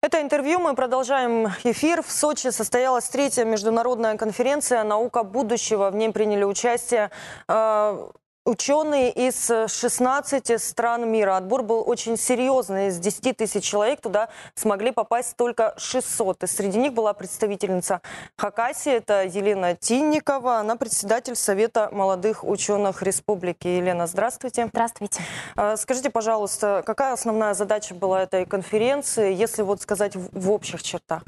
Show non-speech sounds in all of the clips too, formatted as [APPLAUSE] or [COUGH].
Это интервью мы продолжаем эфир. В Сочи состоялась третья международная конференция «Наука будущего». В ней приняли участие э, Ученые из 16 э, стран мира. Отбор был очень серьезный. Из 10 тысяч человек туда смогли попасть только 600. И среди них была представительница Хакасии, это Елена Тинникова. Она председатель Совета молодых ученых республики. Елена, здравствуйте. Здравствуйте. А, скажите, пожалуйста, какая основная задача была этой конференции, если вот сказать в общих чертах?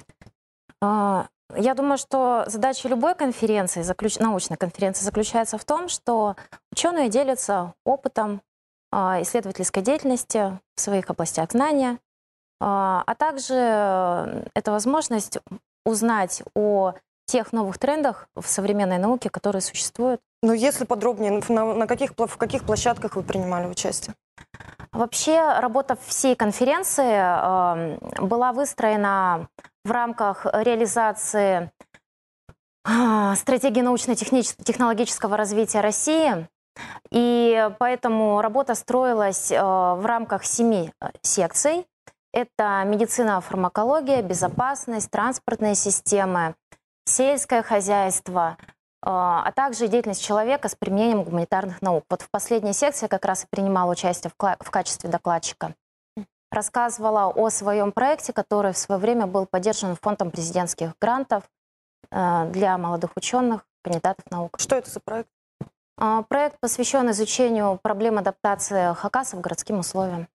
А, я думаю, что задача любой конференции, заключ... научной конференции, заключается в том, что ученые делятся опытом а, исследовательской деятельности в своих областях знания, а, а также э, это возможность узнать о тех новых трендах в современной науке, которые существуют. Но ну, если подробнее, на, на каких, в каких площадках вы принимали участие? Вообще работа всей конференции э, была выстроена в рамках реализации а, стратегии научно-технологического развития России. И поэтому работа строилась а, в рамках семи а, секций. Это медицина, фармакология, безопасность, транспортные системы, сельское хозяйство, а также деятельность человека с применением гуманитарных наук. Вот в последней секции я как раз и принимала участие в, в качестве докладчика рассказывала о своем проекте, который в свое время был поддержан фондом президентских грантов э, для молодых ученых, кандидатов наук. Что это за проект? А, проект посвящен изучению проблем адаптации хакасов к городским условиям.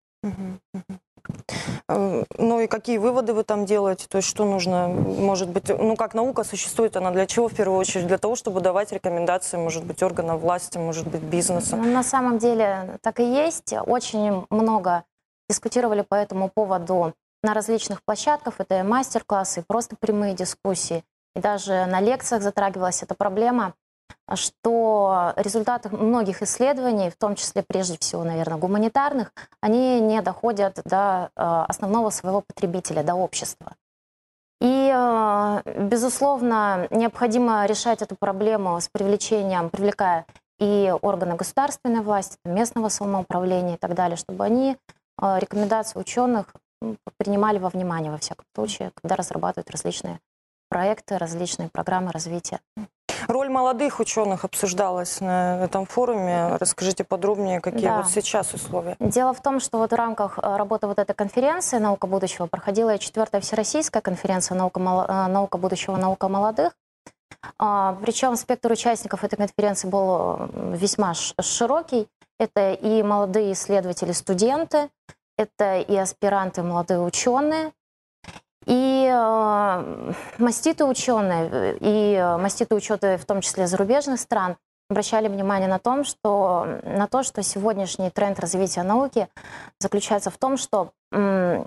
Э, ну и какие выводы вы там делаете? То есть что нужно, может быть, ну как наука существует, она для чего в первую очередь? Для того, чтобы давать рекомендации, может быть, органам власти, может быть, бизнесу? Ну, на самом деле так и есть. Очень много дискутировали по этому поводу на различных площадках, это и мастер-классы, и просто прямые дискуссии. И даже на лекциях затрагивалась эта проблема, что результаты многих исследований, в том числе прежде всего, наверное, гуманитарных, они не доходят до э, основного своего потребителя, до общества. И, э, безусловно, необходимо решать эту проблему с привлечением, привлекая и органы государственной власти, местного самоуправления и так далее, чтобы они а, рекомендации ученых принимали во внимание, во всяком случае, когда разрабатывают различные проекты, различные программы развития. Роль молодых ученых обсуждалась на этом форуме. Расскажите подробнее, какие да. вот сейчас условия. Дело в том, что вот в рамках а, работы вот этой конференции «Наука будущего» проходила четвертая всероссийская конференция «Наука, а, наука будущего. Наука молодых». Причем спектр участников этой конференции был весьма широкий. Это и молодые исследователи, студенты, это и аспиранты, молодые ученые, и э, маститы ученые, и э, маститы ученые, в том числе зарубежных стран, обращали внимание на, том, что, на то, что сегодняшний тренд развития науки заключается в том, что э,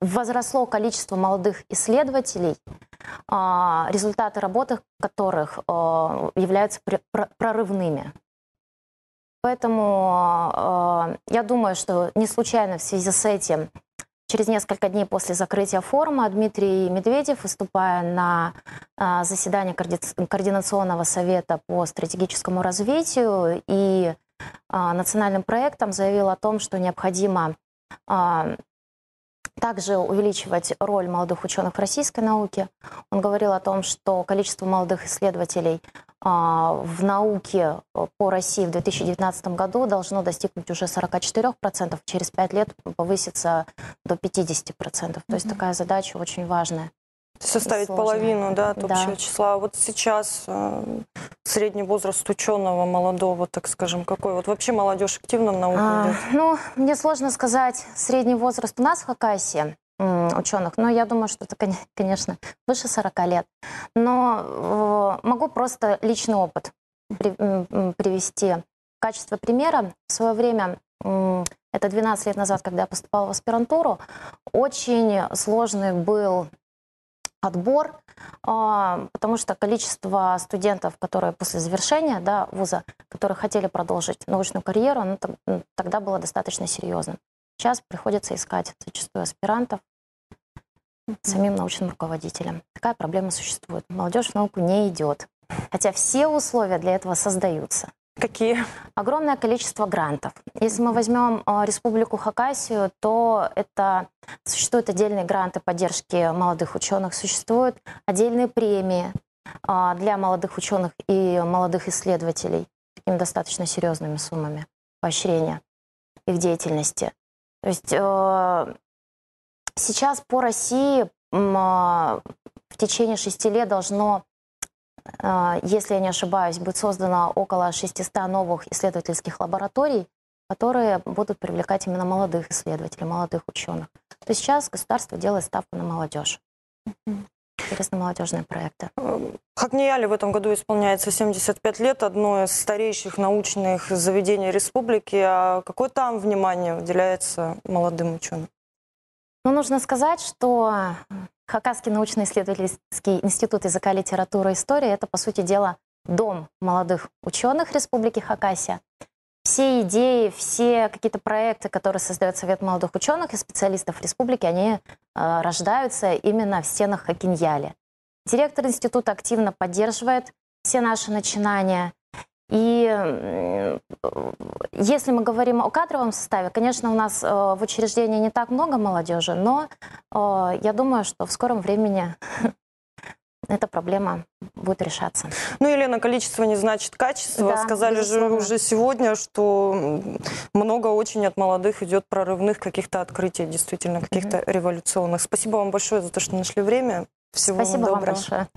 возросло количество молодых исследователей, а, результаты работы которых э, являются прорывными. Поэтому э, я думаю, что не случайно в связи с этим через несколько дней после закрытия форума Дмитрий Медведев, выступая на э, заседании коорди... Координационного совета по стратегическому развитию и э, национальным проектам, заявил о том, что необходимо э, также увеличивать роль молодых ученых в российской науке. Он говорил о том, что количество молодых исследователей а, в науке э, по России в 2019 году должно достигнуть уже 44%, через 5 лет повысится до 50%. Mm-hmm. То есть такая задача очень важная. Составить половину да, от да. числа. А вот сейчас э, средний возраст ученого молодого, так скажем, какой? Вот вообще молодежь активно в науку а, Ну, мне сложно сказать средний возраст у нас в Хакасии ученых. Но я думаю, что это, конечно, выше 40 лет. Но э, могу просто личный опыт привести. В качестве примера в свое время, это 12 лет назад, когда я поступала в аспирантуру, очень сложный был отбор, а, потому что количество студентов, которые после завершения да, вуза, которые хотели продолжить научную карьеру, оно ну, тогда было достаточно серьезным. Сейчас приходится искать зачастую аспирантов, самим научным руководителем Такая проблема существует. Молодежь в науку не идет. Хотя все условия для этого создаются. Какие? Огромное количество грантов. Если мы возьмем э, Республику Хакасию, то это существуют отдельные гранты поддержки молодых ученых, существуют отдельные премии а, для молодых ученых и молодых исследователей такими достаточно серьезными суммами поощрения их деятельности. То есть э, Сейчас по России а, в течение шести лет должно, а, если я не ошибаюсь, быть создано около 600 новых исследовательских лабораторий, которые будут привлекать именно молодых исследователей, молодых ученых. То сейчас государство делает ставку на молодежь. Интересно, молодежные проекты. Хакнияле в этом году исполняется 75 лет, одно из старейших научных заведений республики. А какое там внимание уделяется молодым ученым? Ну, нужно сказать, что Хакасский научно-исследовательский институт языка, литературы и истории – это, по сути дела, дом молодых ученых Республики Хакасия. Все идеи, все какие-то проекты, которые создает Совет молодых ученых и специалистов республики, они э, рождаются именно в стенах Хакиньяли. Директор института активно поддерживает все наши начинания. И если мы говорим о кадровом составе, конечно, у нас э, в учреждении не так много молодежи, но э, я думаю, что в скором времени [LAUGHS] эта проблема будет решаться. Ну, Елена, количество не значит качество. Да, Сказали же уже сегодня, что много очень от молодых идет прорывных каких-то открытий, действительно, каких-то mm-hmm. революционных. Спасибо вам большое за то, что нашли время. Всего Спасибо вам Вам большое.